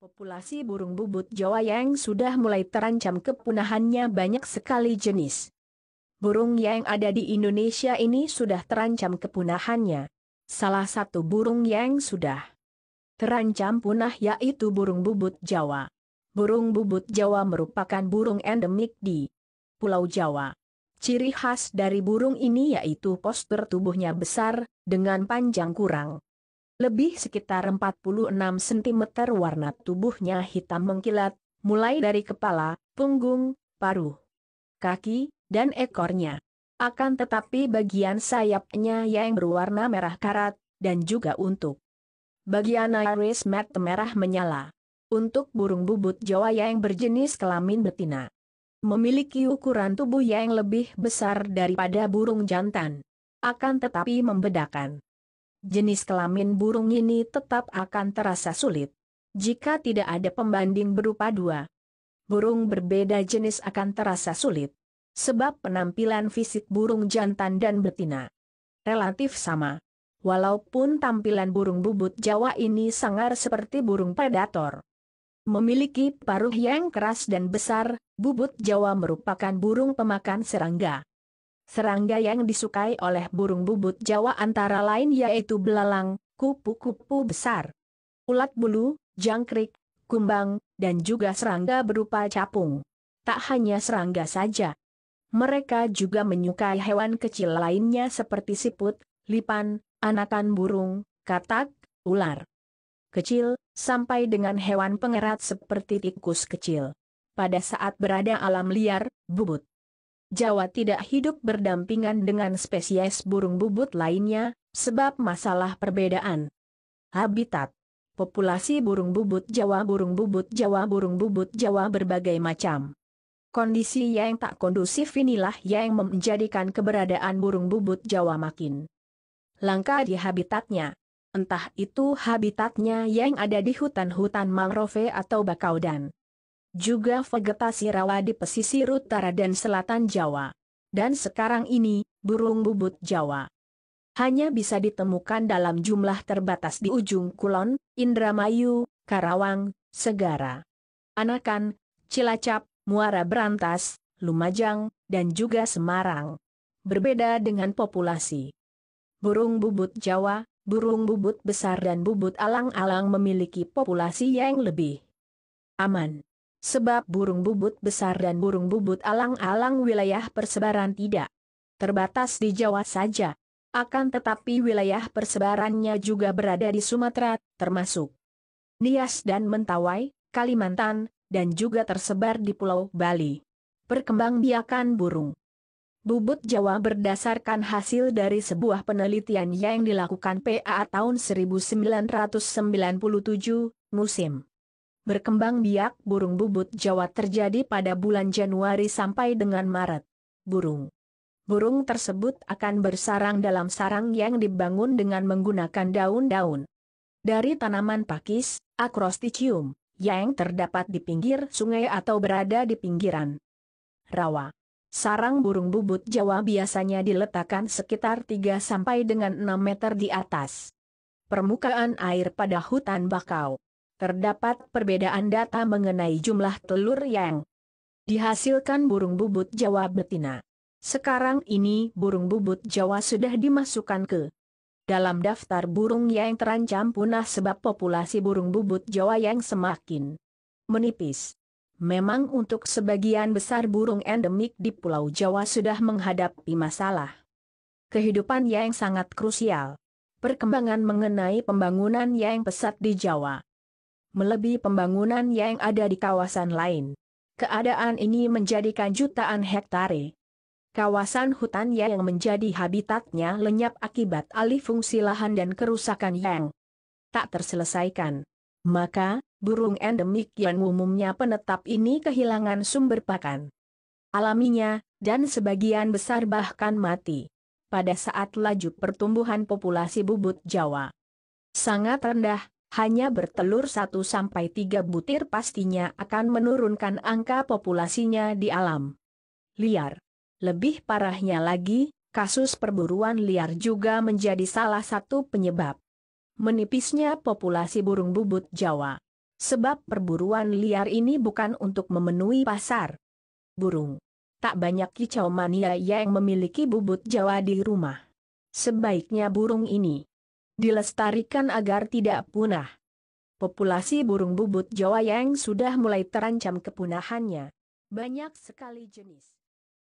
Populasi burung bubut Jawa yang sudah mulai terancam kepunahannya banyak sekali jenis. Burung yang ada di Indonesia ini sudah terancam kepunahannya. Salah satu burung yang sudah terancam punah yaitu burung bubut Jawa. Burung bubut Jawa merupakan burung endemik di Pulau Jawa. Ciri khas dari burung ini yaitu postur tubuhnya besar, dengan panjang kurang. Lebih sekitar 46 cm warna tubuhnya hitam mengkilat, mulai dari kepala, punggung, paruh, kaki, dan ekornya. Akan tetapi bagian sayapnya yang berwarna merah karat, dan juga untuk bagian iris mat merah menyala. Untuk burung bubut Jawa yang berjenis kelamin betina memiliki ukuran tubuh yang lebih besar daripada burung jantan. Akan tetapi membedakan jenis kelamin burung ini tetap akan terasa sulit. Jika tidak ada pembanding berupa dua burung berbeda jenis akan terasa sulit. Sebab penampilan fisik burung jantan dan betina relatif sama. Walaupun tampilan burung bubut Jawa ini sangar seperti burung predator. Memiliki paruh yang keras dan besar, bubut Jawa merupakan burung pemakan serangga. Serangga yang disukai oleh burung bubut Jawa antara lain yaitu belalang, kupu-kupu besar, ulat bulu, jangkrik, kumbang, dan juga serangga berupa capung. Tak hanya serangga saja. Mereka juga menyukai hewan kecil lainnya seperti siput, lipan, anakan burung, katak, ular kecil, sampai dengan hewan pengerat seperti tikus kecil. Pada saat berada alam liar, bubut Jawa tidak hidup berdampingan dengan spesies burung bubut lainnya, sebab masalah perbedaan habitat. Populasi burung bubut Jawa burung bubut Jawa burung bubut Jawa berbagai macam. Kondisi yang tak kondusif inilah yang menjadikan keberadaan burung bubut Jawa makin langka di habitatnya entah itu habitatnya yang ada di hutan-hutan mangrove atau bakau dan juga vegetasi rawa di pesisir utara dan selatan Jawa. Dan sekarang ini, burung bubut Jawa hanya bisa ditemukan dalam jumlah terbatas di ujung Kulon, Indramayu, Karawang, Segara, Anakan, Cilacap, Muara Berantas, Lumajang, dan juga Semarang. Berbeda dengan populasi burung bubut Jawa, burung bubut besar dan bubut alang-alang memiliki populasi yang lebih aman. Sebab burung bubut besar dan burung bubut alang-alang wilayah persebaran tidak terbatas di Jawa saja. Akan tetapi wilayah persebarannya juga berada di Sumatera, termasuk Nias dan Mentawai, Kalimantan, dan juga tersebar di Pulau Bali. Perkembangbiakan burung Bubut Jawa berdasarkan hasil dari sebuah penelitian yang dilakukan PA tahun 1997, musim. Berkembang biak burung bubut Jawa terjadi pada bulan Januari sampai dengan Maret. Burung. Burung tersebut akan bersarang dalam sarang yang dibangun dengan menggunakan daun-daun. Dari tanaman pakis, akrostichium, yang terdapat di pinggir sungai atau berada di pinggiran rawa. Sarang burung bubut Jawa biasanya diletakkan sekitar 3 sampai dengan 6 meter di atas permukaan air pada hutan bakau. Terdapat perbedaan data mengenai jumlah telur yang dihasilkan burung bubut Jawa betina. Sekarang ini burung bubut Jawa sudah dimasukkan ke dalam daftar burung yang terancam punah sebab populasi burung bubut Jawa yang semakin menipis. Memang untuk sebagian besar burung endemik di Pulau Jawa sudah menghadapi masalah kehidupan yang sangat krusial. Perkembangan mengenai pembangunan yang pesat di Jawa. Melebihi pembangunan yang ada di kawasan lain. Keadaan ini menjadikan jutaan hektare. Kawasan hutan yang menjadi habitatnya lenyap akibat alih fungsi lahan dan kerusakan yang tak terselesaikan. Maka, burung endemik yang umumnya penetap ini kehilangan sumber pakan alaminya, dan sebagian besar bahkan mati. Pada saat laju pertumbuhan populasi bubut Jawa sangat rendah, hanya bertelur 1-3 butir pastinya akan menurunkan angka populasinya di alam liar. Lebih parahnya lagi, kasus perburuan liar juga menjadi salah satu penyebab menipisnya populasi burung bubut Jawa. Sebab perburuan liar ini bukan untuk memenuhi pasar. Burung. Tak banyak kicau mania yang memiliki bubut Jawa di rumah. Sebaiknya burung ini dilestarikan agar tidak punah. Populasi burung bubut Jawa yang sudah mulai terancam kepunahannya. Banyak sekali jenis.